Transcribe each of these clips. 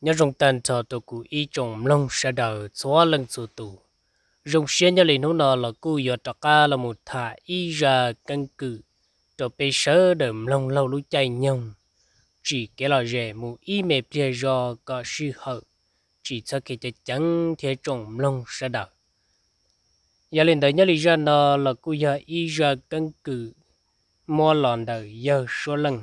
nhớ rồng tàn thọ tổ cụ y trồng lông sa đầu xóa lưng sù tù rồng xe nhớ lì nó là cụ giờ trọ ca là một thả y ra căn cự trọ bê sơ đầm lông lâu lũ chạy nhông chỉ cái là rẻ mù y mẹ bia do có sư hậu chỉ cho cái chạy trắng thế trồng lông sa đầu giờ lên tới nhớ lì ra nọ là cụ giờ y ra căn cự mua lòn đầu giờ số lần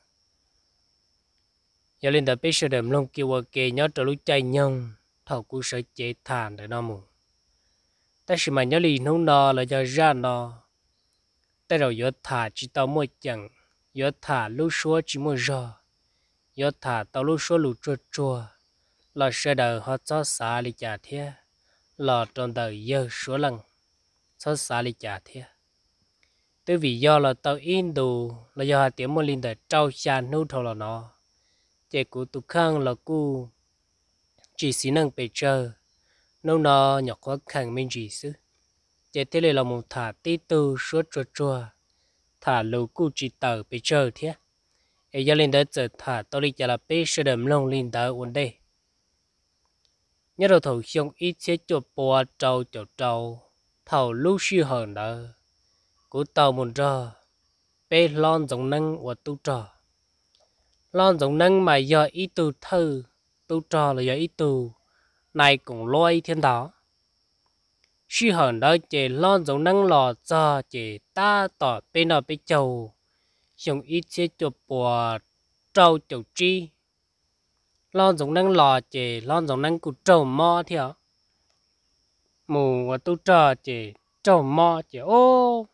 giờ lên đã biết sự đầm lông kêu kê nhớ trở lúc chạy nhông thầu cú sợi chế thàn để nó mù ta chỉ mà nhớ lì nấu nó là giờ ra nó ta đầu gió thả chỉ tao mua chẳng gió thả lúc xua chỉ mua giò gió thả tao lúc xua lúc chua chua là sẽ đời họ cho xả lì chả thế là trong đời giờ số lần cho xả lì chả thế tới vì do là tao in đồ là do họ tiếng mua linh đời trao xa nấu thầu là nó chế cụ tụ khang là cụ chỉ xí năng bề chờ nâu nó nhọc khó khăn mình chỉ xứ chế thế này là một thả tí tu suốt chua chua thả lù cụ chỉ tờ bề chờ thế ấy giờ lên đó giờ thả tôi đi chả là bê sơ đầm lông lên đó ổn đây nhớ đầu thầu xong ít chế cho bò trâu cho trâu thầu lưu sư hờn đó cụ tàu muốn ra bê lon giống năng và tu trò lon giống nâng mà giờ ý từ thư tu trò là giờ ý từ này cũng lôi thiên đó suy hờn đó chỉ lon giống nâng lò cho chỉ ta tỏ bên ở bên chầu dùng ít chế chụp bùa trâu chầu chi lon giống năng lò chỉ lon giống năng cụ trâu mò theo mù tu trò chỉ trâu mò chỉ ô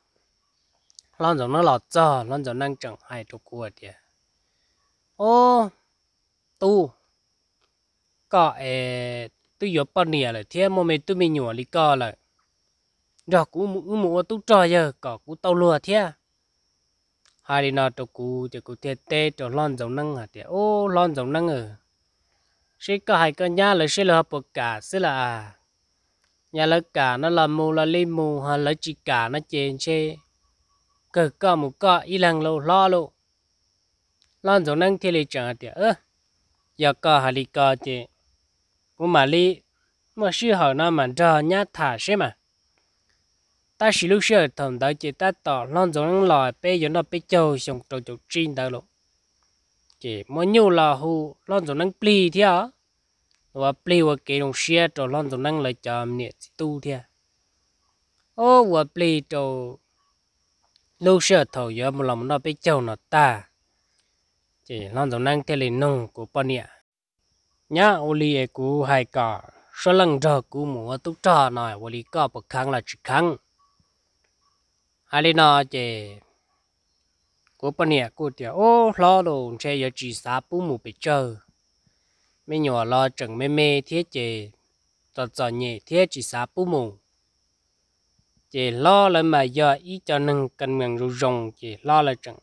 lon giống nâng lò cho lon giống nâng chẳng hay thuộc của thiệt ô tu có ê tu yếu bao nhiêu là thế mà mình tôi mình nhỏ lý co là rồi cũng mũ muốn tôi trò giờ có cú tàu lừa thế à? hai đi nào cho cú cho cú tê tê cho lon giống năng hả tê ô lon giống năng ờ ừ. sẽ có hai cái nhà là sẽ là bậc cả sẽ là nhà là cả nó là mù là li mù hay là chỉ cả nó chèn chê cơ có một có y lăng lâu lo luôn lan giống năng thế lên chẳng tiệt ơ giờ có hà lý có chứ cũng mà lý mà sư họ nó mà cho nhá thả xem mà ta sử lúc xưa thầm đó chỉ ta tỏ lan giống năng lòi bé giống nó bé châu xong trâu châu chín đó lộ chỉ mỗi nhiều là hù lan giống năng pli thế à và pli và cái đồng xe trâu lan giống năng lại cho mình tu thế ô và pli trâu lúc xưa thầu giờ một lòng nó bé châu nó ta chỉ lon dòng năng cái lên nông của bọn nhá nhá ô li e cú hai cỏ số lần giờ cú mua túc trò này ô li có bậc khăn là chỉ khăn hai li nó chỉ của bọn nhá của tiểu ô lo đồ xe giờ chỉ xá bú mù bị chờ mấy nhỏ lo chừng mấy mê thiết chỉ tọt tọt nhẹ thiết chỉ xá bú mù chỉ lo là mà giờ ý cho nâng cần mình rủ rồng chỉ lo là chừng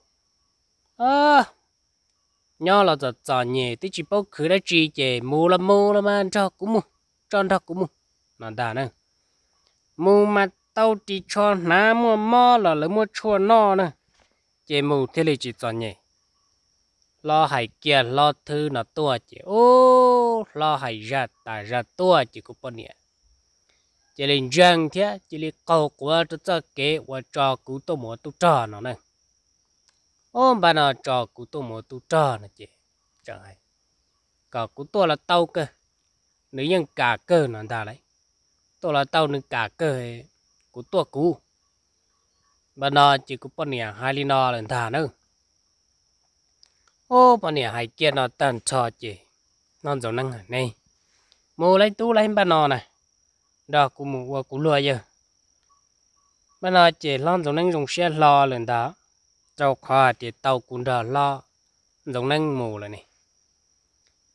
à nhỏ là giờ giờ nhẹ tí chỉ bao khứ đã chỉ chè mù là mù là mà cho cũng mù cho ăn cũng mù nó đã nè mù mà tao đi cho ná mua mò là lấy mua chua nọ nè chè mù thế là chỉ giờ nhẹ lo hải kia lo thứ nó tua chè ô lo hải ra ta ra tua chỉ cũng bao nhiêu chỉ lên răng thế chỉ lên câu quá, tôi cho kế và cho cú tôi muốn tôi cho nó nè ôm bà nó trò cụ tô mồ tu trò nè chị chẳng hay cả cụ tô là tàu cơ nữ nhân cả cơ nó ta đấy tô là tàu nữ cả cơ cụ tô cụ bà nó chỉ cụ bọn nhà hai ly nó lần thả nữa ô bọn nhà hai kia nó tần trò chị non giống năng hẳn này mồ lấy tu lấy bà nó này đó cụ mồ qua cụ lừa giờ bà nó chỉ non giống năng dùng xe lò lần đó trâu khoa thì tàu cũng đã lo giống năng mù rồi này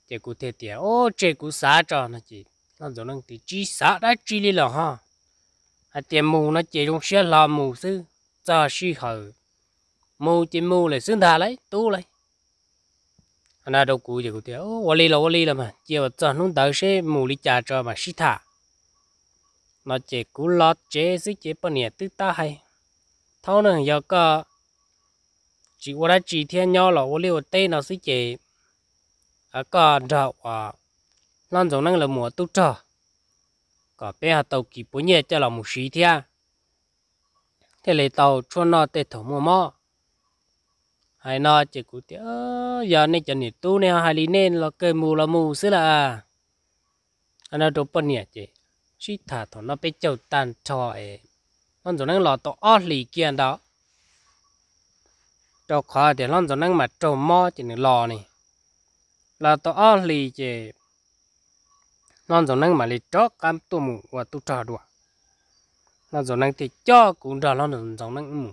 chị cụ thể tiền ô chị cụ xá cho nó chỉ, nó giống năng thì chỉ xá đã chỉ đi là ha à tiền mù nó chỉ luôn xe lo mù sư cho sư hở mù chị mù là xứng thà lấy tu lấy anh ta đâu cụ chị cụ thể ô vali là vali là mà chỉ vật cho nó đỡ xe mù đi trả cho mà sư thà nó chỉ cụ lo chế sư chị bao nhiêu tư ta hay thâu nó giờ có chỉ qua đã chỉ thiên nhau là ô liu tê nó sẽ chỉ à còn rau à lan giống năng là mùa tu trò có bé hạt tàu kỳ bốn nhẹ cho là một sĩ thiên thế lấy tàu cho nó tê thổ mùa mò hay nó chỉ cụ tiếc giờ này cho nhiệt tu này hay lý nên là cây mù là mù xứ là anh nó đâu bận nhẹ chị chỉ thả thổ nó bị chầu tàn trò ấy con giống năng là tàu ót lì kia đó cho khó để lon cho năng mà trâu mò chỉ nên lò này là to ở lì chỉ lon cho năng mà lì cho cam tu mù và tu trà đùa lon cho năng thì cho cũng trò lon cho năng mù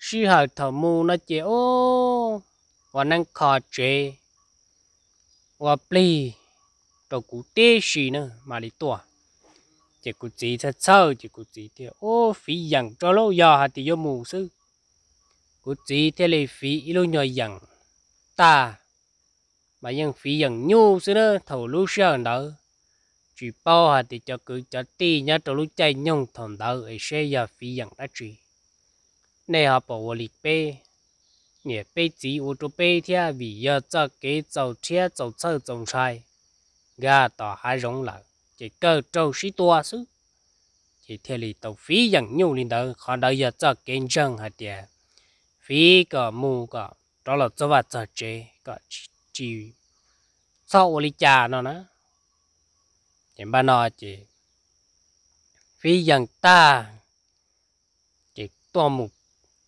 sư hào thờ mù nó chỉ ô và năng khó chế và pli cho cú tê xì nữa mà lì tua chỉ cú chỉ thật sâu chỉ cú chỉ thì ô phi dặn cho lâu giờ thì vô mù sư chỉ ta mà กูจีเทเลฟีอีลูย่อยยังตา mà ยัง phí ยัง nhu xưa đó thầu lú sơ đó chỉ bao hà thì cho cứ cho ti nhá cho lú chạy nhung thằng đó ấy sẽ giờ phí yang đã chỉ này họ bảo vô lịch bê nhẹ bê chỉ ô chỗ bê thia vì giờ cho cái dầu thia dầu sơ dầu sai gà tỏ hai rong lợ chỉ cơ trâu sĩ tua xứ chỉ theo lì tàu phí yang nhu lên đó họ đợi giờ cho cái chân hạt tiền phí cả mù cả đó là cho vật cho chế cả chỉ sau lý cha nó nè chỉ ba nó chỉ phí dân ta chỉ to mù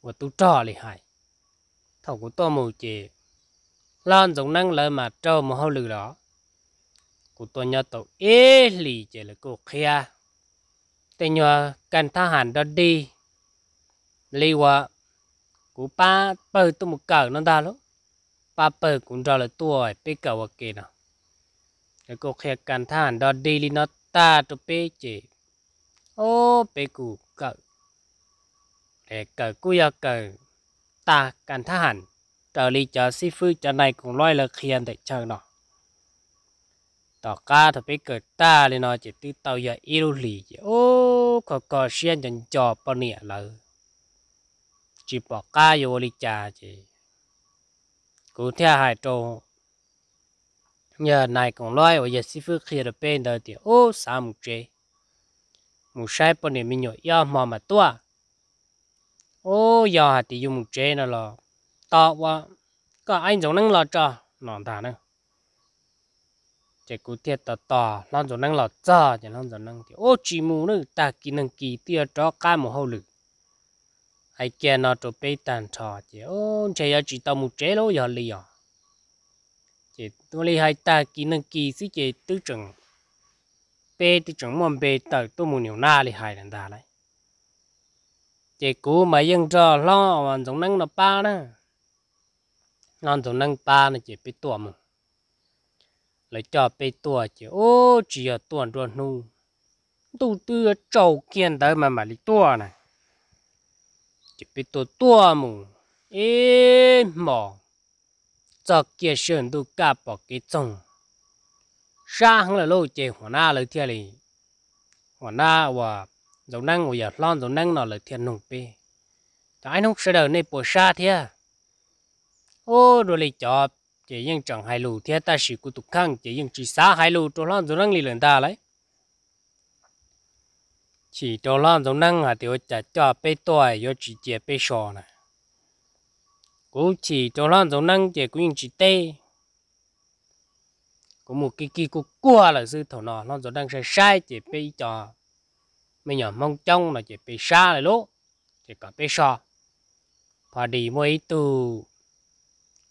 và tu trò li hại thầu của to mù chỉ lan giống năng lời mà trâu mà hao lử đó của tôi nhớ tàu ế lì chỉ là cô kia tên nhờ cần tha hàn đó đi lý qua cú ba bờ tôi một cờ nó ta lúc ba bờ cũng rồi là tuổi bị cờ ở kia nào cái cô khe can than đó đi li nó ta tôi bị chỉ ô bị cú cờ để cờ cú ya cờ ta can than trở đi chờ si phư cho này cũng loay là khiên để chờ nó tỏ ca thật biết cờ ta lên nó chỉ tư tàu giờ yêu lì ô có có xuyên chân trò bao nịa lời chỉ bỏ cá vô đi chà chị cụ theo hai trâu nhờ này cũng loay ở giờ sư phụ khi được bên đời thì oh, ô sao một chế một sai bọn này mình nhớ yêu mà mà tua ô giờ hạt thì dùng một chế nó là to quá có anh giống năng lo cho nó thà nữa chỉ cụ thiệt to to nó giống năng lo cho chỉ nó giống năng thì ô chỉ mù nữa ta kỹ năng kỳ tiêu cho cá một hậu lực ai kia nó cho bê tàn thọ chị ôn chị ở chị tao một chế lâu giờ lì à chị tôi lấy hai ta kỹ năng kỳ sĩ chị tứ trưởng bê tứ trưởng mòn bê tờ tôi muốn nhiều na lấy hai lần ta lại chị cú mà dân cho lo mà giống năng nó ba nữa non giống năng ba này chị bê tua mà lại cho bê tua chị ô chị ở tuần tuần nu tu tư trầu kiên tới mà mà lấy tua này chỉ biết tôi tua mù ê mò cho kia sơn tôi cả bỏ cái trồng ra hàng là lô chè hoa na lời thiên lì hoa na và dầu năng và giờ lon dầu năng nó lời thiên nông bê cho anh không sợ đầu này bỏ xa thế ô rồi lấy chọp chỉ những chẳng hai lù thế ta chỉ của tục khang chỉ những chỉ xa hai lù cho lon dầu năng lì lần ta lấy chỉ cho lan giống năng à tiểu chả cho bê tuổi rồi chỉ chế bê sò này cũng chỉ cho lan giống năng chế cũng chỉ tê cũng một cái kia cũng qua là sư thổ nọ lan giống năng sai sai chế bê trò, mình nhỏ mong trông là chế bê xa lại lố, chế cả bê sò và đi mỗi từ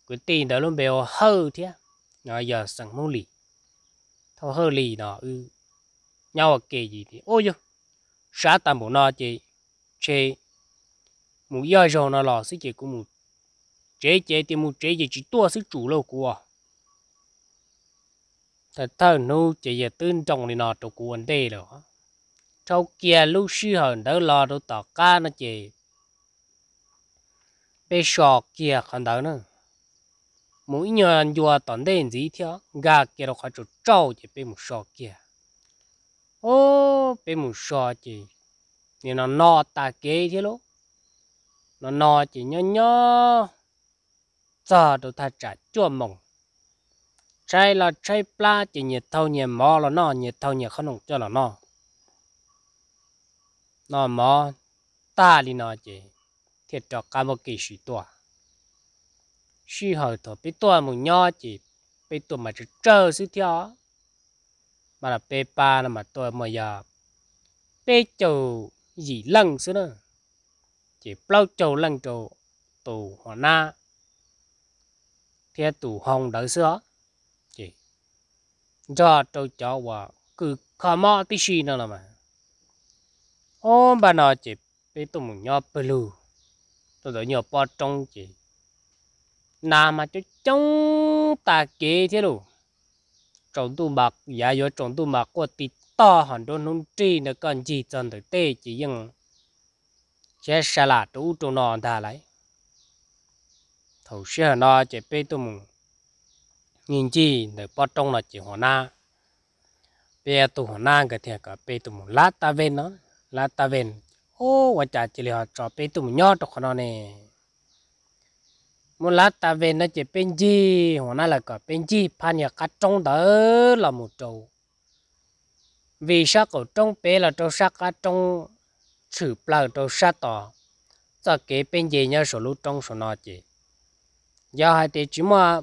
cái tiền đó luôn bèo hơ thế nó giờ sẵn mong lì thao hơ lì nọ, ư ừ. nhau kể gì thì ôi dồi sáng tạm bộ nó chị chị một yêu rồi nó lò sức chị của một chế chế thì mù chế chị chỉ tua sức chủ lâu của thật thơ nu chị giờ tương trọng thì nó của anh đi rồi sau kia lúc sư hờn đỡ lo đỡ tỏ ca nó chị bê sọ kia còn đỡ nữa mỗi nhờ anh dùa tổn đến gì theo gà kia nó khỏi chỗ trâu chị bê một sọ kia ô bé mù sò chị thì nó no ta kế thế lố nó no chị nhớ nhớ giờ đồ ta trả chua mỏng trai là trai pla chị nhiệt thâu nhiệt mò là nó nhiệt thâu nhiệt không cho là nó nó mò ta đi nó chị thiệt cho cả một kỳ sĩ tua sĩ hồi thọ bị tua mù nho chị, bị tua mà chỉ trơ sư theo mà là p Pa là mà tôi mà giờ p trầu gì lần xưa nữa chỉ bao trầu lần trầu tù họ na theo tù hồng đỡ xưa chỉ do trâu Cho và cứ khó mò tí xì nữa là mà ô bà nó chỉ bị tụi mình nhỏ blue tôi đỡ nhỏ bò trong chỉ nào mà cho trong ta kế thế luôn trồng tu mạc giả yếu trồng tu mạc có tít to hàng đôn nông tri nó còn gì chân tới tê chỉ dừng chế xa là trú trú nó thà lại. thầu xe nó chỉ bê tu mùng nhìn chi để bắt trong là chỉ hồ na bê tu hồ na cái thiệt cả bê tu mùng lá ta ven nó lát ta ven ô và chả chỉ là cho bê tu mùng nhỏ trong nó này một lát ta về nó chỉ bên chi hoặc là có bên chi pan nhà cắt trong đó là một trâu vì sao cổ trong bé là trâu sát cắt trong chữ plau trâu sát to cho kế bên gì nhau số lúc trong số nó chỉ do hai thế chỉ mà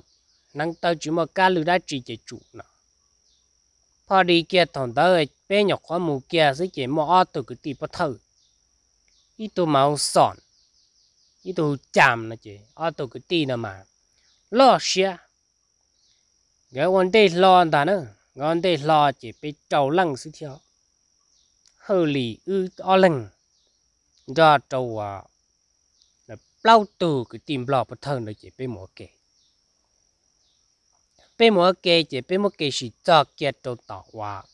năng tao chỉ mà cá lư đã chỉ chỉ chủ nè pha đi kia thằng đó bên nhà khoa mù kia sẽ chỉ mà ở từ cái tí bắt thử ít tụ máu sọn 一头站那去，阿头个地那嘛，老些，个问题老大呢，问题老去被招冷是条，后里有阿冷，这招啊，那老头个地老不疼那去被磨给。被磨给就被磨给是早结都倒哇，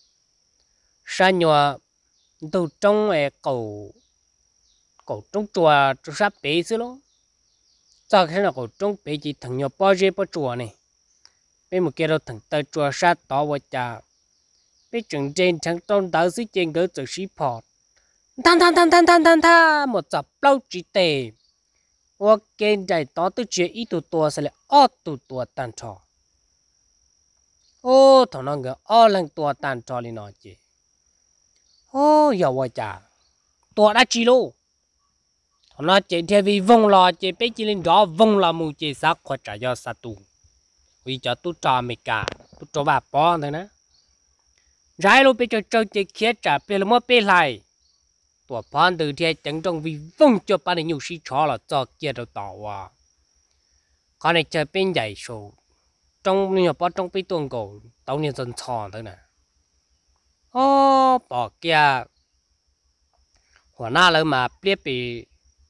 山药都种诶狗。cổ trong chùa trong sắp bể xứ lô cho cái là cổ trong bể chỉ thằng nhau bao giờ bao chùa này bên một kia đâu thằng tới chùa sát tỏ vợ cha bên trường trên thằng tôn tới dưới trên gỡ từ sĩ phò than than than than than than than một tập lâu chỉ tề ô kênh chạy tỏ tới ít tụ tùa sẽ là ô tụ tùa ô thằng nó ngờ ô lần tùa tàn trò nói chị ô giờ vợ cha tùa đã chỉ nó chỉ theo vì vong lò chỉ biết chỉ lên đó vong lò mù chỉ sắc khỏi trả do sát tù vì cho tu trò mày cả tu trò bà bó thôi nè rái luôn bây giờ trâu chỉ khía trả biết là mất biết lại tu pan từ thế chẳng trong vì vong cho bạn này nhiều sĩ chó là cho kia đầu tàu à con này chơi bên dạy số trong nhiều bao trong bên tuần cổ tàu nhiều dân tròn thôi nè ô mà bỏ kia หัวหน้าเลยมาเปลี่ยนไป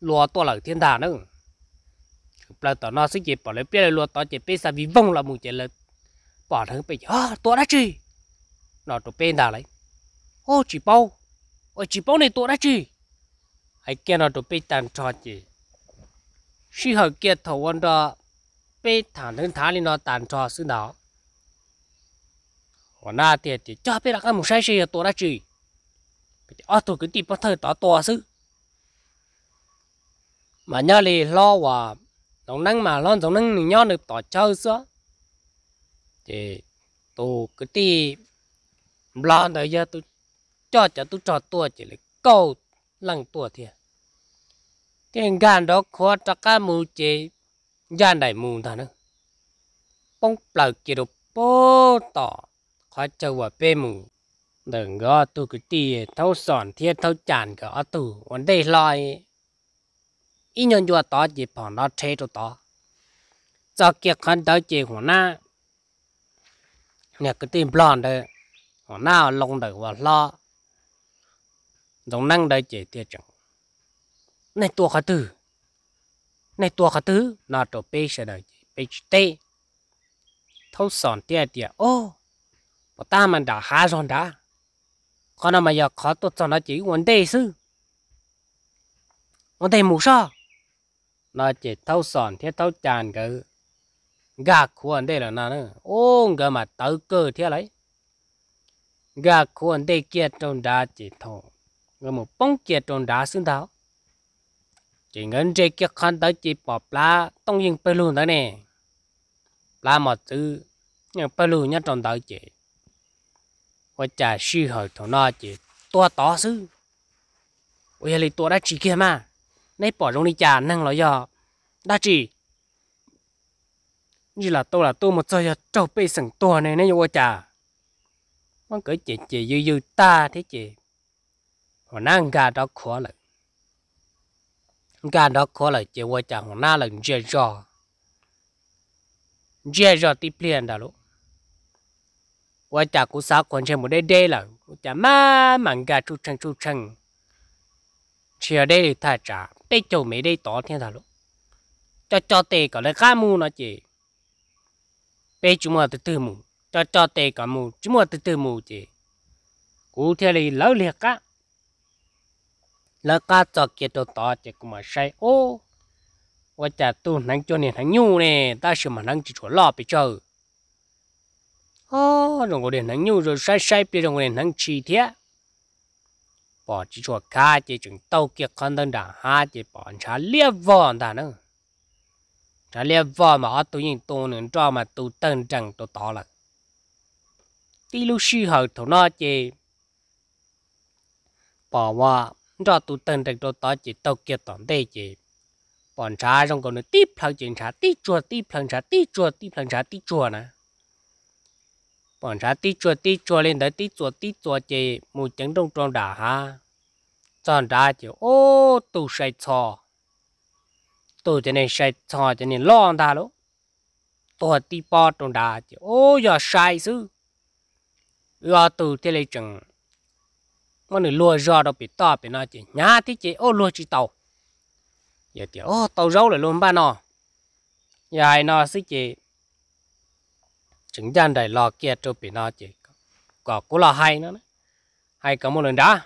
lúa to là thiên đàng nữa là tao nó sẽ chỉ bỏ lấy biết lúa tao chỉ biết sao vì vong là mù chỉ là bỏ thằng bây giờ to đã chi nó tụi bia đà lấy ô chỉ bao ô chỉ bao này to đã chi ai kia nó tụi bia tàn trò chỉ khi họ kia thầu ăn đó bên thằng thằng này nó tàn trò xứ nào, còn na thì chỉ cho biết là cái mù sai gì to đã chi bây giờ tôi cứ tìm bắt thơ tao to xứ mà nhớ lì lo và đồng năng mà lo đồng năng nhớ được tỏ chơi xưa thì tôi cứ ti lo đời giờ tôi cho cho tôi cho tua chỉ là câu lăng tôi thì cái gan đó khó chắc cái mù chế gian đại mù thằng nữa bông bờ chỉ được bố tỏ khó chơi và bê mù đừng có tôi cứ ti thâu sòn thiệt thâu chản cả tù vấn đề loài ít nhân chùa tỏ chỉ phòng nó thế cho tỏ cho kia khăn tới chỉ hồ na nhà cái tim lon đấy hồ na lông đời hồ lo giống năng đấy chỉ tiệt chẳng này tua khát tư này tua khá tư nó bê xe đấy page tê thâu sòn tiệt tiệt ô bà ta mình đã há rồi đã con nào mà giờ khó tốt cho nó chỉ vấn đề sư vấn đề mù sao nó chỉ thâu sòn thế thâu tràn cái gà khuôn đây là nó ôm cái mà tớ cơ thế lấy gà khuôn đây kia trong đá chỉ thâu cái một bông kia trong đá xứng tháo chỉ ngân chơi kia khăn tới chỉ bỏ lá tông yên bê luôn đó nè lá mà tư nhưng bê luôn nhá trong tới chỉ và trả suy hồi thằng nó chỉ tua to xứ ôi là tua đã chỉ kia mà lấy bỏ rong đi chả năng lo giờ đa chỉ như là tôi là tôi một giờ trâu bê sừng to này nó vô chả món cỡ chị chị dư dư ta thế chị họ năng gà đó khó lận gà đó khó lận chị vô chả họ na lận dê rò dê rò tiếp liền đó lúc vô chả cú sáu còn chơi một đê đê là vô chả má mảng gà chu trăng chu trăng chia đây thì thả trả đây chỗ mấy đây to thiên thả luôn cho cho tê có lấy cá mù nó chị bây chúng mà từ từ mù cho cho tê có mù chúng mà từ từ mù chị cụ thể là lỡ liệt cá lỡ cá cho kia cho to chị cũng mà say ô và chả tu nắng cho nên nắng nhu nè ta sẽ mà nắng chỉ chỗ lọ bị chờ ô rồi ngồi để nắng nhu rồi say say bây giờ ngồi để nắng chỉ thế bỏ chỉ cho ca chỉ chừng tàu kia con đơn đảng ha chỉ bỏ trả lia vò ta nữa trả lia vò mà họ tụi nhìn tụi nữa cho mà tụi tân chẳng tụi tỏ là đi lúc sư hậu thổ nó chỉ bỏ qua cho tụi tân chẳng tụi tỏ chỉ tàu kia toàn đây chỉ bỏ trả trong con nữa tí phăng chỉ trả tí chùa tí phăng trả tí chùa tí phăng trả tí chùa này bọn ra tí chua tí chua lên đấy tí chua tí chua chê mù chân đông tròn đà ha tròn đà chê ô tù sài chò tù cho nên sài chò cho nên lo ăn ta lỗ tù tí bò tròn đà chê ô giờ sài sư giờ tù thế lấy chừng mà nửa lúa giò đâu bị to bị nó chê nhá tí chê ô lúa chỉ tàu giờ thì ô tàu rau lại luôn ba nó dài nó xí chê chứng dân đại lo kia cho bị nó chỉ có cố lò hay nữa hay có một lần đó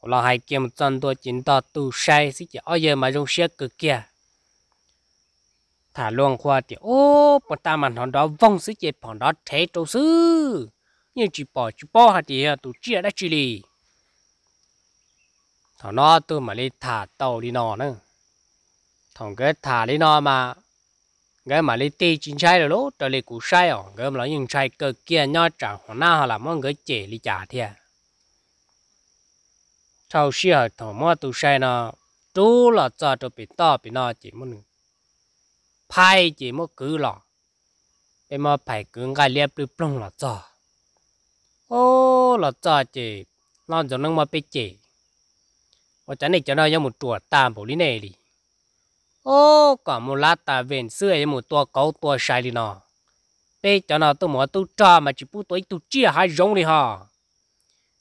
cố lò hay kia một chân tôi chính ta tu say xí chỉ ở giờ mà dùng xe cực kia thả luôn qua thì ô bọn ta mà nó đó vong xí chỉ bọn đó thế trâu sư như chỉ bỏ chỉ bỏ hạt thì tụ chia đã chỉ đi, thằng nó tôi mà đi thả tàu đi nọ nữa thằng cái thả đi nọ mà cái mà lấy tê chín sai rồi lố trở lại củ sai rồi cái mà lấy những sai cơ kia nhá trả hoặc na hoặc là mong cái chế lý trả thiệt sau khi họ thọ mua tu sai nó chú là cho cho bị to bị nó chỉ muốn phải chỉ muốn cứ lọ em mà phải cứ cái liệp đi plong là cho ô là cho chỉ nó cho nó mà bị chỉ ở chỗ này cho nó có một chuột tam bổ lý này đi ô cả một lát ta về xưa một tua cấu tua sai đi nọ bây cho nó tôi muốn tôi cho mà chỉ bu tôi tôi chia hai giống đi ha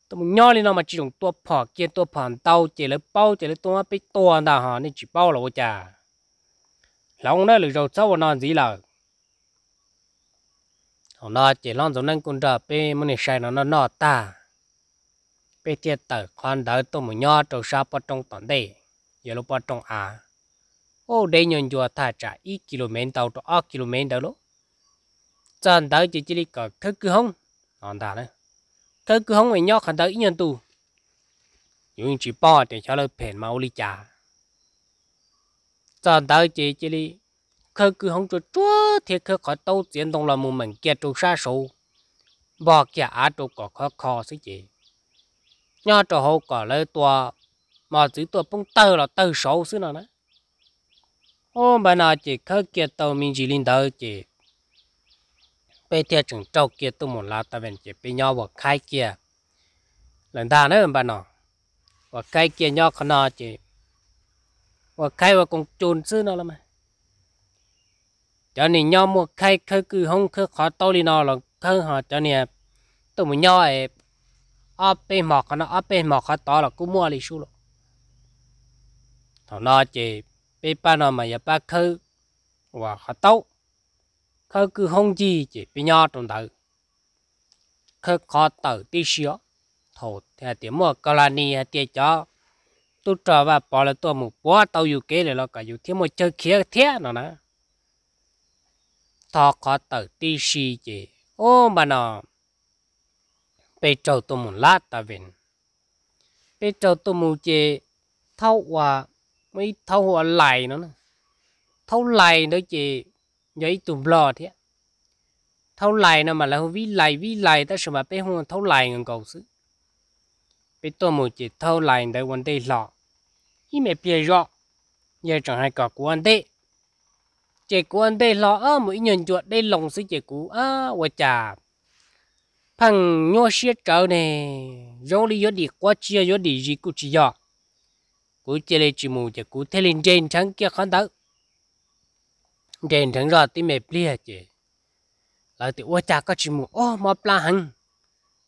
tôi muốn nhỏ đi nọ mà chỉ dùng tua phò kia tua phò tàu chỉ lấy bao chỉ lấy tua bị tua đó ha nên chỉ bao là vô cha lão nó lười rồi sao nó gì là Hôm nó chỉ lon giống nên con đờ bây mình sai nó nó nọ ta bây tiệt tờ khoan đợi tôi mua nhỏ trâu sa vào trong toàn đây giờ lúc vào trong à ô đây nhân cho thả trả ít km tàu cho ở km đó lỗ chân tới chỉ chỉ có thứ cứ không anh ta nữa thứ cứ không phải nhóc khẩn tới nhân tu Dùng chỉ bỏ để cho lời phèn mau ly trả chân tới chỉ chỉ đi khơ cứ không cho chúa thì khơ có tàu tiền đồng là một mình kia trụ xa số bỏ kia á trụ có khó khó xí gì nhớ trâu hậu có lời tua mà chỉ tua bông tơ là tơ số xí nào đó ô bà nào chỉ khơi kia tàu mình chỉ linh đầu chỉ bây giờ chúng trâu kia tụi một là ta bên chỉ bây nhau vào khai kia lần ta nữa bà nào và khai kia nhau khó nào chỉ và khai và cũng chôn xứ nó lắm à. cho nên nhau mua khai khơi cứ không khơi khó tàu linh nào là khơi họ cho nên tụi mình nhau ấy ở bên mọc nó ở bên mọc khó tàu là cứ mua đi xu rồi thằng nào chỉ bé ba nó mà giờ ba khứ và họ tấu khứ cứ không gì chỉ bé nhỏ trong đầu khứ khó tờ tí xíu thổ thì tiếng mua câu là ni tiếng cho tu trò và bỏ là tôi một bó tao dù kế để lo cả dù thiếu một chơi khía thế nó nè thọ khó tờ tí xì chỉ ô mà nó bây trâu tôi một lát ta về, bây trâu tôi một chế thâu và mấy thâu họ lại nó nè thâu lại nó chỉ giấy tùm lò thế thâu lại nó mà là vi lại vi lại ta sợ mà bé hông thâu lại ngang cầu xứ bé tôi một chỉ thâu lại để quan tê lọ khi mẹ bia rọ, giờ chẳng hay cả của anh tê chỉ của anh lọ ở mỗi nhân chuột đây lồng xứ chỉ cũ à quả chà phăng nhô xiết cỡ nè rồi đi gió đi qua chia gió đi gì cũng chỉ dọ cú chơi lên chỉ mù chỉ cú thế lên trên trắng kia khán đó trên trắng rồi tí mệt lia chị lại thì ua cha có chỉ mù ô mà pla hằng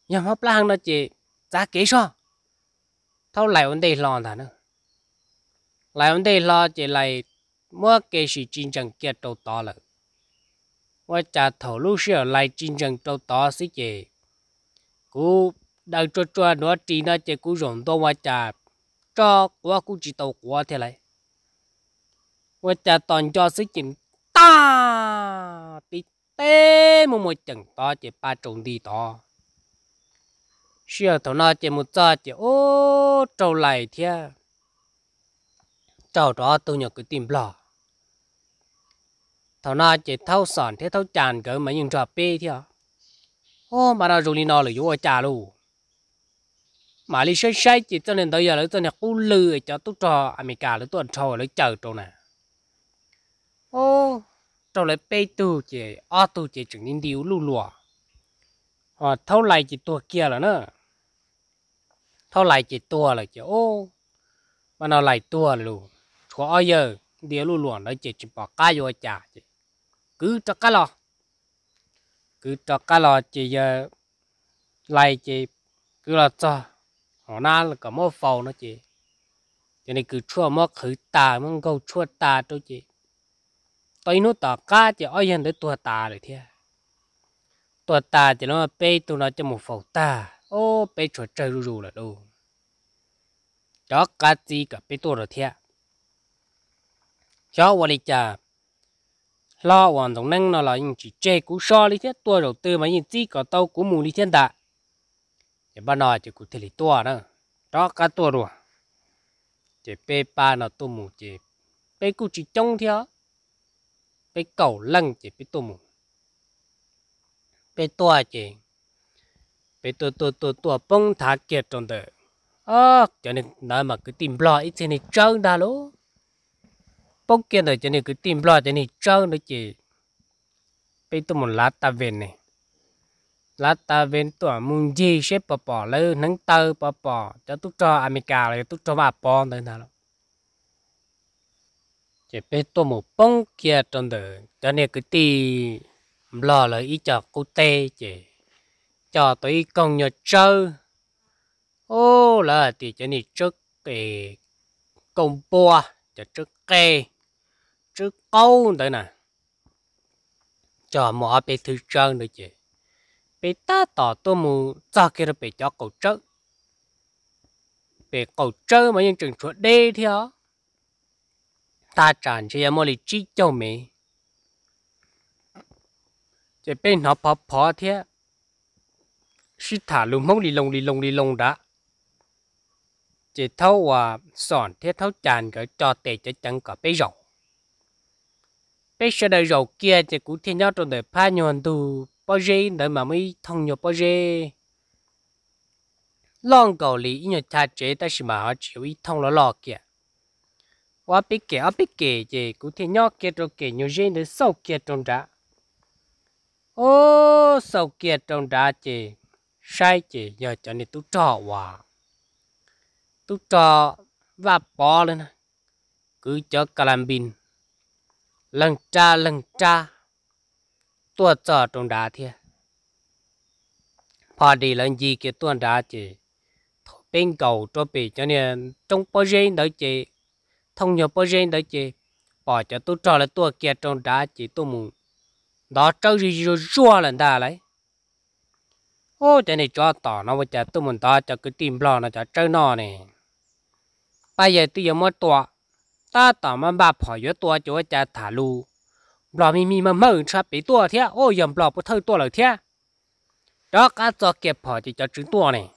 nhà mà pla hằng nó chị giá kế so thâu lại vấn đề lo thà nữa lại vấn đề lo chị lại mua kế sĩ chiến trận kia đầu to là ua cha thầu lúc xưa lại chiến trận đầu to xí chị cú đang cho cho nó chỉ nó chị cú rộng to ua cha cho quá cũng chỉ tàu quá thế này và cha toàn cho sức chỉnh ta tí tê một một chẳng to chỉ ba trồng đi to xưa thầu nó chỉ một giờ chỉ ô trâu lại thế trâu đó tôi nhớ cái tìm lò thầu nó chỉ thâu sòn thế thâu chàn cỡ mấy những trò bê thế ô mà nó rồi nó là vô trà luôn mà lý sai sai chỉ cho nên tới giờ lấy tôi này cũng lừa cho tôi trò America lấy tôi trò lấy chờ trâu nè ô trâu lấy bê tu chỉ ô tu chỉ chừng nên điếu lù lùa à ờ, thâu lại chỉ tua kia là nữa thâu lại chỉ tua là chỉ ô mà nó lại tua lù có ai giờ điếu lù lùa nó chỉ chỉ bỏ cá vô chả chỉ cứ cho cá lo cứ cho cá lo chỉ giờ lại chỉ cứ là cho อน้าก็มอ่ฟอนะจีจะนี่คือชั่วม่ขือตามันก็ชั่วตาตัวจีตัวนู้ต่อก้าจะอ้อยันได้ตัวตาเลยเท่าตัวตาจะน้องไปตัวน้องจะมุฟอกตา โอ้ไปชั่วใจรู้เลยดูจอกกาจีกับไปตัวเละเท่าจอบวันนี้จ่ารอวันตรงนั้นน่ะเราอิงจีเจกูชอเลยเทียตัวเราเตือมาอิงจีกับเต้ากูมูลิเทียนได chỉ bao nói chỉ cụ thể là tua nữa, đó cả tua rồi chỉ bê ba nó tu mù chỉ bê cụ chỉ trông theo bê cầu lăng chỉ bê tu mù bê tua chỉ bê tua tua tua tua bông thả kiệt trong đời à cho nên nói mà cứ tìm lo ít trên này trơn đã luôn. bông kia rồi cho nên cứ tìm lo cho nên chơi, nữa chỉ bê tu mù lá ta về này là ta về tuổi mùng gì xếp bỏ bỏ lơ nắng tơ bỏ bỏ cho tút cho amica là tút cho bà bỏ nên nào chỉ biết tôi một bông kia trong đời cho nên cái ti lo là ý cho cô tê chỉ cho tôi công nhờ chơi ô là thì cho nên trước cái công bùa cho trước kê trước câu đấy nè cho mọi bé thứ trơn nữa chị bé ta tỏ tôi mù cho kia là bé cho cầu trơ bé cầu trơ mà nhân trường chuột đê thì á ta tràn chỉ em mồi chi cho mẹ chỉ bên nó phò phò thế sĩ thả lùm mông lì lông lì lông lì lông đã chỉ thâu à sòn thế thâu tràn cái cho tệ cho chẳng có bé rộng bây giờ đời rộng kia chỉ cũng thiên nhau trong đời pha nhuận tu bao giờ để mà mới thông nhau bao giờ long cầu lý nhờ cha chế ta chỉ mà họ chịu ý thông lo lo kìa qua biết kìa ở biết kìa chứ cũng thể nhớ kia trong kìa nhiều gì để sau kia trong đá ô sau kia trong đá chứ sai chứ giờ cho nên tôi trò hòa tôi trò và bỏ lên cứ cho calambin lần tra lần tra tua cho trong đá thế phá đi lần gì cái tua đá chứ bên cầu cho bị cho nên trong bao giờ đó chứ thông nhớ bao giờ đó chứ bỏ cho tôi cho là tôi kia trong đá chỉ tôi muốn đó trâu gì rồi rua lần đá lấy ô cái này cho tỏ nó bây giờ tôi muốn đó cho cái tìm lo nó cho trâu nó nè, bây giờ tôi giờ mất tọa ta tỏ mà bà bỏ vô tọa cho cha thả lu bỏ mi mi mà mờ cho bị tua thế ô yểm bỏ bút thơi tua lời thế đó cá cho kẹp họ thì cho trứng tua này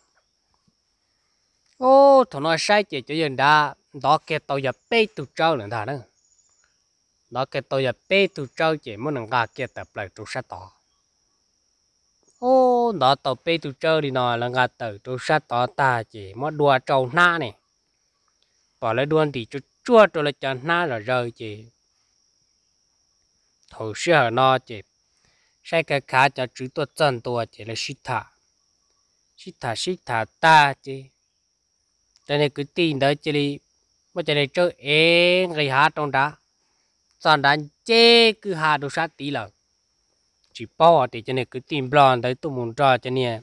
ô thằng nói sai chỉ cho dân đa đó kẹp tàu nhập bê tụ trâu nữa thà nữa đó kẹp tàu nhập bê tụ trâu chỉ muốn nâng gà kẹp tập lại tụ sát tỏ ô đó tàu bê tụ trâu đi nói là gà tàu tụ sát tỏ ta chỉ muốn đua trâu na này bỏ lại đuôn thì chua chua rồi là cho na là rơi chỉ thầu sư hở nó chỉ sai cái khá cho chữ tôi chân tôi chỉ là sĩ thả sĩ thả sĩ thả ta chỉ cho nên cứ tin đó chỉ đi mà cho nên chơi ế người hát trong đó chọn đàn chê cứ hà đồ sát tí lợn chỉ bỏ thì cho nên cứ tìm blon tới tụi muốn trò cho nên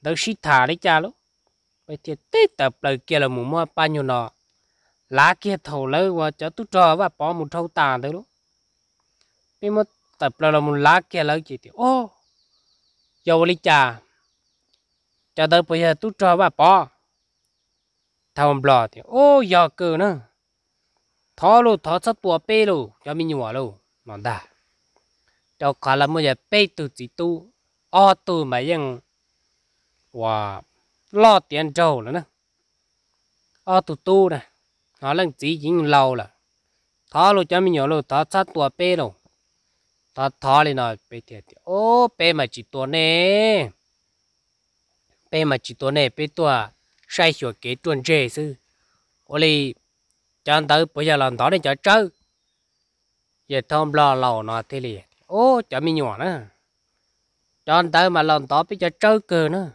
đâu sĩ thả đấy cha luôn, vậy thì tết tập lời kia là muốn mua bao nhiêu nọ lá kia thầu lấy qua cho tụi trò và bỏ một thâu tàn tới luôn mi mo tập là là một lá kia lấy chỉ tiêu oh, ô dầu lý cha, cha tới bây giờ tu cho bà bỏ thao một lò thì ô giờ cừ nữa thó lù thó sắp tua bê lù cho mình nhỏ lù mòn đã, cho cả là bây giờ bê từ chỉ tu o tu mà ยัง và lo tiền trâu nữa nè o tu tu nè nó lên chỉ dính lâu là thó lù cho mình nhỏ lù thó sắp tua bê lù thọ thọ lên nó bé thiệt ô bé mà chỉ tua nè bé mà chỉ tua nè bé tua à. sai sửa cái tuần dễ sư ô li cho tới bây giờ làm đó nên cho chơi giờ thom lo lầu nó thế liền ô cho mi nhỏ nữa chẳng anh tới mà làm đó bây giờ chơi cơ nữa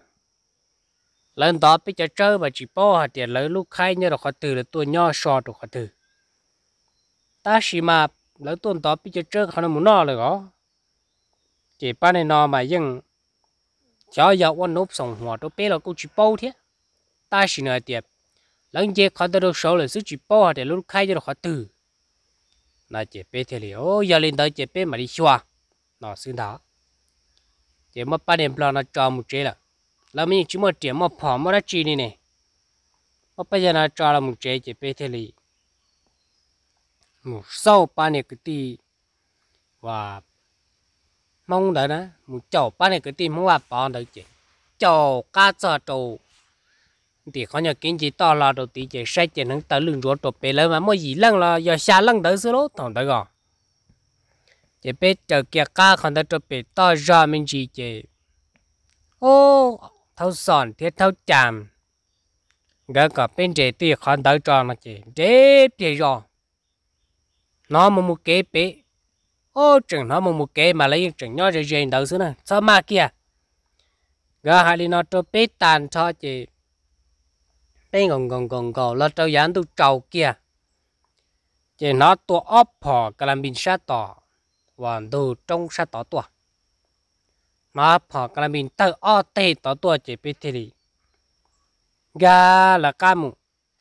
lần đó bây giờ chơi mà chỉ bỏ hạt tiền lấy lúc khai như là họ từ là tôi nho sò được họ từ ta chỉ mà lỡ tuần tao bị chơi chơi không muốn nọ rồi đó chỉ ba này nọ mà nhưng cho dạo quan nộp sòng hòa tôi biết là cô chỉ bao thế ta chỉ nói tiệp lần chơi khó tới đâu số là sức chỉ bao để lúc khai cho khó từ là chỉ biết thế liệu giờ lên tới chỉ biết mà đi xóa nó xin đó chỉ mà ba này lo nó cho một chế là là mình chỉ một điểm mà phỏ mà đã chỉ đi này mà bây giờ nó cho là một chế chỉ biết thế liệu một sâu ba này cái ti và mong đợi đó một chỗ ba này cái ti mong là bỏ đợi chị chỗ cá cho chỗ thì có nhà kiến chỉ to là đầu tí chỉ sai chỉ nắng tới lưng ruột trộp bể lớn mà mỗi gì lăng là giờ xa lăng tới số lốt thằng tới gò chỉ biết chờ kia cá còn tới trộp bể to ra mình chỉ chỉ ô thâu sòn thiết thâu chạm gỡ cả bên trẻ tì còn tới tròn mà chỉ để trẻ rồi nó mà một cái bể ô chừng nó mà một cái mà lấy chừng nhỏ rồi dành đầu xuống nè sao mà kia gà hà đi nó cho bể tàn cho chị bể gồng gồng gồng gồng lo trâu dán tu trầu kia chị nó tua óp họ cái làm bình sát tỏ và đồ trong sát tỏ tua nó họ cái làm bình tự o tê tỏ tua chị bể thế đi gà là cá mù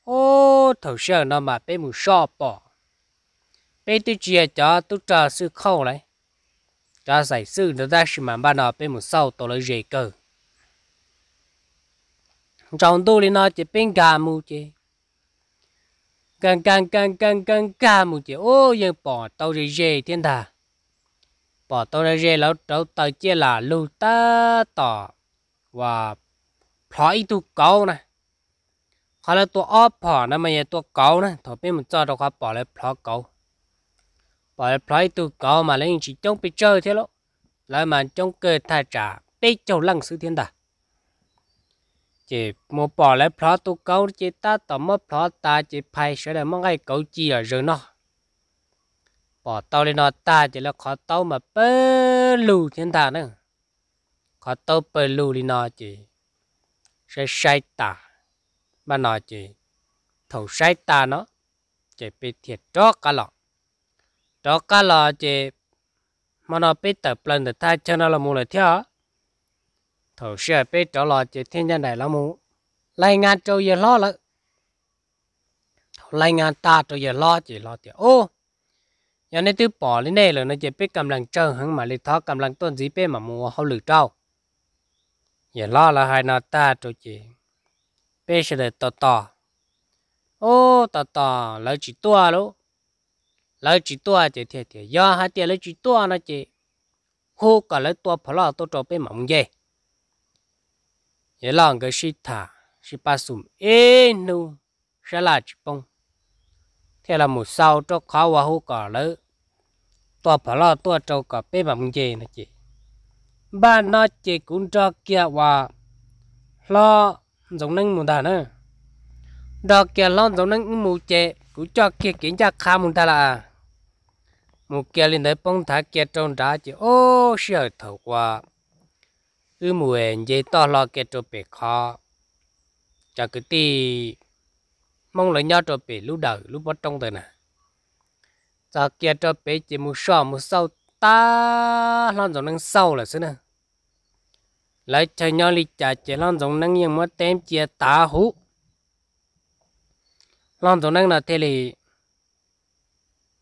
ô thầu sơ nó mà bể mù sọ bỏ bây tôi chia cho tôi chờ sự khâu này, cho giải sự nó ra sự mà ban đầu bên một sau tôi lấy dễ cờ trong tôi lên nó chỉ bên gà mu chứ càng càng càng càng càng gà mu chứ ô giờ bỏ tàu dễ dễ thiên thà bỏ tàu dễ dễ lão tàu tàu chia là lưu ta tỏ và phải tu cầu này hoặc là tôi óp bỏ nó mà giờ tôi cầu này thôi bên một cho đâu có bỏ lại phó cầu bỏ phải tụ có mà lấy chỉ trông bị chơi thế lỗ lại mà trông cơ thay trả bị châu lăng sự thiên đà chỉ một bỏ lại phá tụ có chỉ ta tóm mất phá ta chỉ phải sẽ là mong ai cầu chi ở rừng nó bỏ tao lên nó ta chỉ là khó tao mà bơ lù thiên đà nữa khó tao bơ lù đi nó chỉ sẽ sai ta mà nó chỉ thầu sai ta nó chỉ bị thiệt cho cả lọ đó cá là chị mà nó biết tập lần được thay cho nó là mua lại theo thầu sửa biết đó là chị thiên nhân này là mua lấy ngang trâu giờ lo là lấy ngang ta trâu giờ lo chị lo thì ô nhà này tự bỏ lên đây rồi, nó chỉ biết cầm lăng trơn hứng mà lấy thó cầm lăng tuần gì biết mà mua hậu lử trâu giờ lo là hai nó ta trâu chỉ biết sẽ để to to ô to to lấy chỉ tua luôn lấy chỉ tua chỉ thiệt thiệt giờ hai tiền lấy chỉ tua nó chỉ khô cả lấy tua phá lo tôi cho bé mộng dây vậy là người sĩ thả sĩ ba sum ê nu sẽ là chỉ bông thế là một sau cho khó và khô cả lấy tua phá lo tua cho cả bé mộng dây nó chỉ ba nó chỉ cũng cho kia và lo giống năng một đàn nữa đó kia lo giống năng một chế cũng cho kia kiểm tra khám một ta là một kia lên đấy bông thả kia trong đá chỉ ô sợ thầu qua ư mùa dây to lo kia cho bể khó chả cái ti mong lấy nhau cho bể lúc đầu lúc bắt trong rồi nè chả kia cho bể chỉ một sọ một sau ta lon giống năng sau là xứ nè lấy chơi nhau li chả chỉ lon giống năng nhưng mà tem chia tá hú lon giống năng là thế thì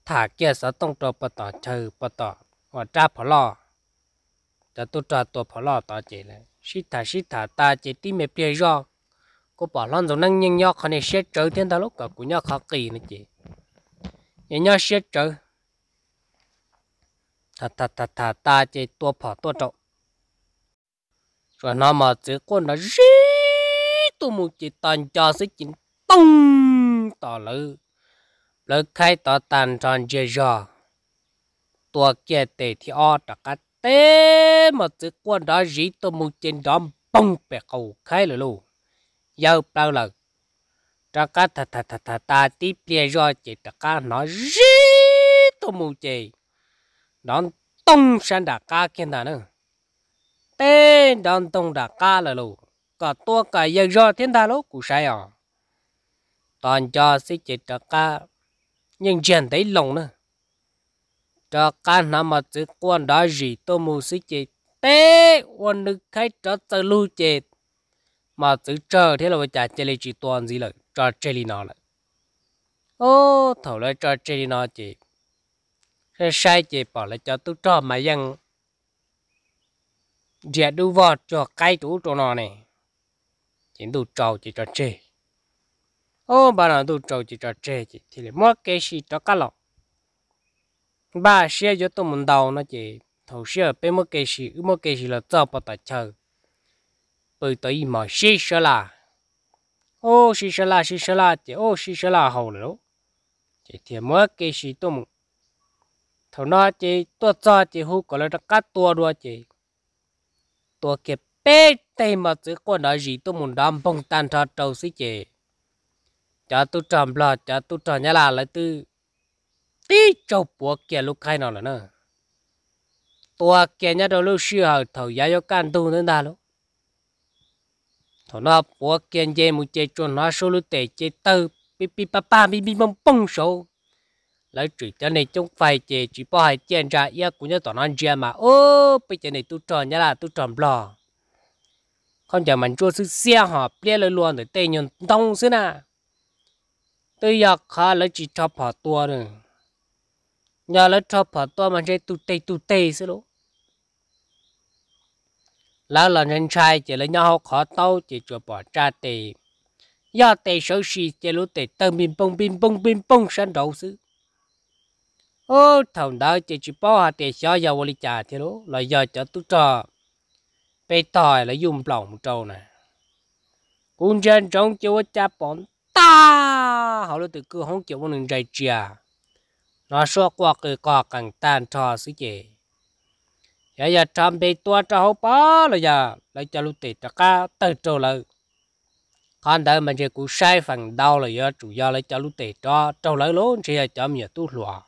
thả kia sợ tông trò bờ tỏ chờ bờ tỏ và tra phở lò cho tôi trả tôi phở lò tỏ chỉ là xí thả xí thả ta chỉ tí mẹ bia do cô bảo lon giống năng nhanh nhóc khó này xét trở thiên ta lúc cả của nhóc khó kỳ nữa chị nhanh nhóc xét trở thả thả thả thả ta chỉ tôi phở tôi trọng rồi nó mà chỉ con nó xí tôi mù chỉ tàn cho sẽ chỉ tông tỏ lử lỡ khai tỏ tàn tròn dê dò tua kia tề thì o trả cá tê mà chữ quân đó dĩ tôi muốn trên đó bông bè cầu khai lỡ lù giờ bao lỡ trả cá thà thà thà thà ta tiếp lia do chỉ trả cá nó dĩ tôi muốn chê đón tông sang đà cá kia nào nữa tê đón tông đà cá lỡ lù cả tua cả giờ do thiên tha lỗ cụ sai à toàn cho sĩ chỉ trả cá nhưng chẳng thấy lòng nữa cho cá nằm mà chữ quan đã gì tôi mù sĩ chị té quan được khai cho từ lưu chị mà chữ chờ thế là bây giờ chơi chỉ toàn gì lại cho chơi nó lại ô thầu lại cho chơi nó chị thế sai chị bỏ lại cho tôi cho mà dân dẹt đu vọt cho cái tủ chỗ nó này chỉ đủ trâu chỉ cho chơi ô bà nào đủ trâu chỉ cho trẻ chỉ thì là mua cái gì cho cá lóc? bà xe cho tôi muốn đầu nó chỉ thầu xe bé mua cái gì mua cái gì là cho bà ta chờ bởi tới mà xe xe là ô xe xe là xe xe là chỉ ô xe xe là hầu lỗ chỉ thì mua cái gì tôi muốn thầu nó chỉ tôi cho chỉ hú có là cá tua đua chỉ Tôi kẹp bé tay mà chỉ có nói gì tôi muốn đam bông tan cho trâu xí chỉ cho tu trầm lo cho tu trò nhà là lại tư tí chầu bùa kia lúc khai nào là nữa tua kia nhà đầu lúc xưa hở thầu giá cho can tu nữa ta lúc thầu nó bùa kia chê mu chê cho nó số lúc tệ chê tư bì bì ba ba bì bì bông bông số lấy chửi cho này trong phải chê chỉ bỏ hai tiền ra ya cũng như tao nói chia mà ô bây giờ này tu trò nhà là tu trầm lo không chờ mình chua sức xe họ ple lời luôn để tây nhân đông xưa nè tôi giờ khá là chỉ cho bỏ tua rồi giờ là cho bỏ tua mà chơi tụt tê tụt tê xí lỗ lão là nhân trai chỉ là nhau khó tao chỉ cho bỏ cha tê giờ tê xấu xí chỉ lỗ tê tơ bình bông bình bông bình bông sân đầu xứ ô thằng đó chỉ chỉ bỏ hà tê xó giờ vô lý trà thế lỗ là giờ cho tụt trò bê tòi là dùng lòng trâu này cũng trên trong chưa cha bón ta hầu luôn tự cứ không chịu một người dạy chia nó số qua cái cọ càng tan trò xí chè giờ giờ trăm bị tua cho hậu bá là giờ lấy cho lúc tịt cho cá tự trâu lợi con đời mình chỉ cú sai phần đau là do chủ do lấy cho lúc tịt cho trâu lợi luôn chỉ là cho mình tu lùa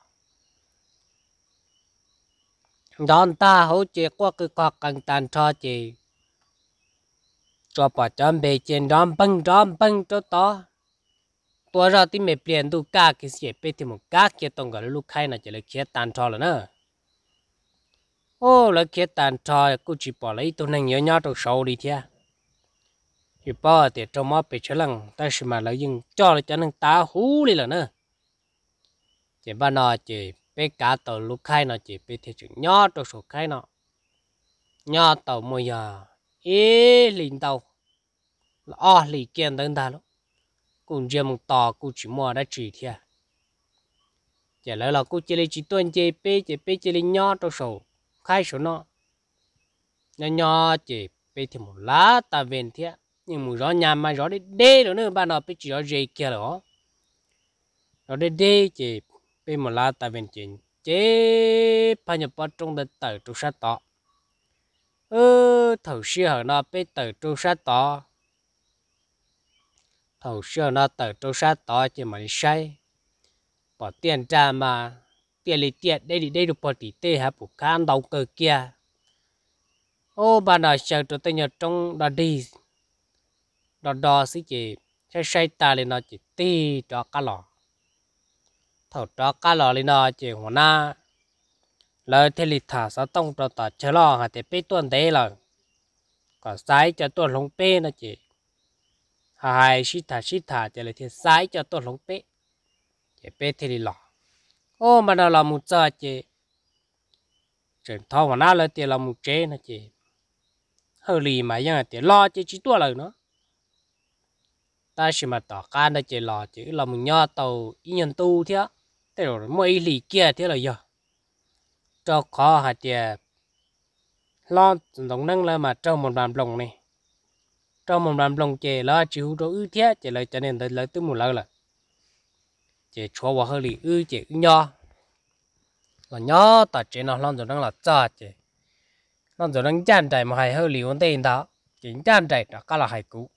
đón ta hậu chế qua cái cọ càng tan trò chè cho bà trăm bị trên đom bưng đom bưng cho to ตัวเราที่ไม่เปลี่ยนดูกากิเสียไปที่มันกาเกี่ยตรงกับลูกไข่น่ะจะเลยเขียตันทอแล้วเนอะโอ้แล้วเขียตันทอกูจีปอเลยตัวนั่งเยอะยอดตัวโชว์ดีเทียอยู่ป้อเดี๋ยวจะมาไปเชลังแต่สมาแล้วยังจ่อเลยจะนั่งตาหูเลยแล้วเนอะเจ็บบ้านนอเจ็บไปกาตัวลูกไข่น่ะเจ็บไปที่จุดยอดตัวโชว์ไข่น่ะยอดตัวมวยาเอ๊ลินตัวอ๋อลิเกียนตั้งตาลูก cũng giờ mong tỏ cũng chỉ mua đã chỉ thia giờ lại là cũng chỉ lấy chỉ tuân chỉ bê chỉ bê chỉ lấy nhỏ trong sổ khai số nó nhỏ nhỏ chỉ bê thì một lá ta về thia nhưng mà rõ nhà mà rõ đi đê rồi nữa bạn nào bê chỉ rõ dây kia đó, rồi đi đê chỉ bê một lá ta về chỉ chế phải nhập vào trong đất tử trụ sát tỏ ơ thầu sư hở nó bê tử trụ sát tỏ thầu sơ nó từ trâu sát to chỉ mà đi say bỏ tiền ra mà tiền lấy tiền đây đi đây được bỏ tí tê hả bù khan đầu cơ kia ô bà nói sợ tụi tôi nhờ trong đó đi đó đó xí chị say say ta lên nó chỉ tê cho cá lò thầu cho cá lò lên nó na, lời thế lịch thả sao tông cho ta chờ lò hả thì biết tuần đấy rồi còn sai cho tuần lông pe nó chỉ hai xí thả xí thả thì lại thiên sai cho tôi lông bé để bé thì đi lọ ô mà nó là một giờ chế chuyện thâu mà nó là tiền là một chế nó chế hơi lì mà nhưng mà tiền lo chế chỉ tua lời nó ta chỉ mà tỏ can nó chế lo chứ là một nho tàu y nhân tu thế thế rồi mỗi lì kia thế là giờ cho khó hạt tiền lo tổng năng là mà trong một bàn lồng này trong một đám lồng chè là chỉ hữu cho ư thế chè lại cho nên là tôi muốn lại là chè chua và hơi lì ư chè ư nho là nho ta chè nó lon rồi đang là cha chè lon rồi đang chăn chạy mà hay hơi lì vấn đề đó chính chăn chạy đó cả là hay cũ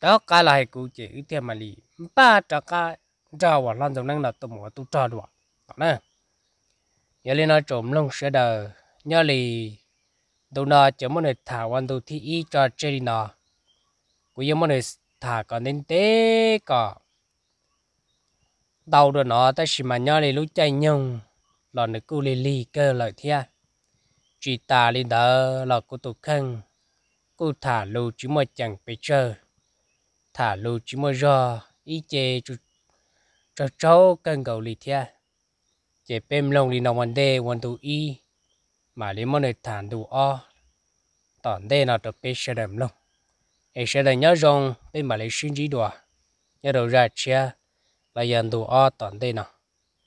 đó cả là hay cũ chè ư thế mà lì ba trả cả trả và lon rồi đang là tôi muốn tôi trả được đó nè nhớ lên nói trộm lồng sẽ đời nhớ lì đâu nọ chỉ muốn thả quan đầu thi y cho chơi nọ cũng như muốn thả còn nên tế cả đâu được nó ta chỉ mà nhau này lúc chạy nhung là nó cứ lì lì cơ lại thia chỉ ta lên đó là cô tụ khăn cô thả lù chỉ mới chẳng bị chờ thả lù chỉ mới do ý chê chú cho cháu cần cầu lì thia chế bêm lòng đi nòng vấn đề quan tụ y mà lý mô này thản đủ o tỏn đây là được bê xe đầm lông ấy sẽ là nhớ rong bên mà lấy sinh trí đùa nhớ đầu ra chia là dần đủ o tỏn đây nào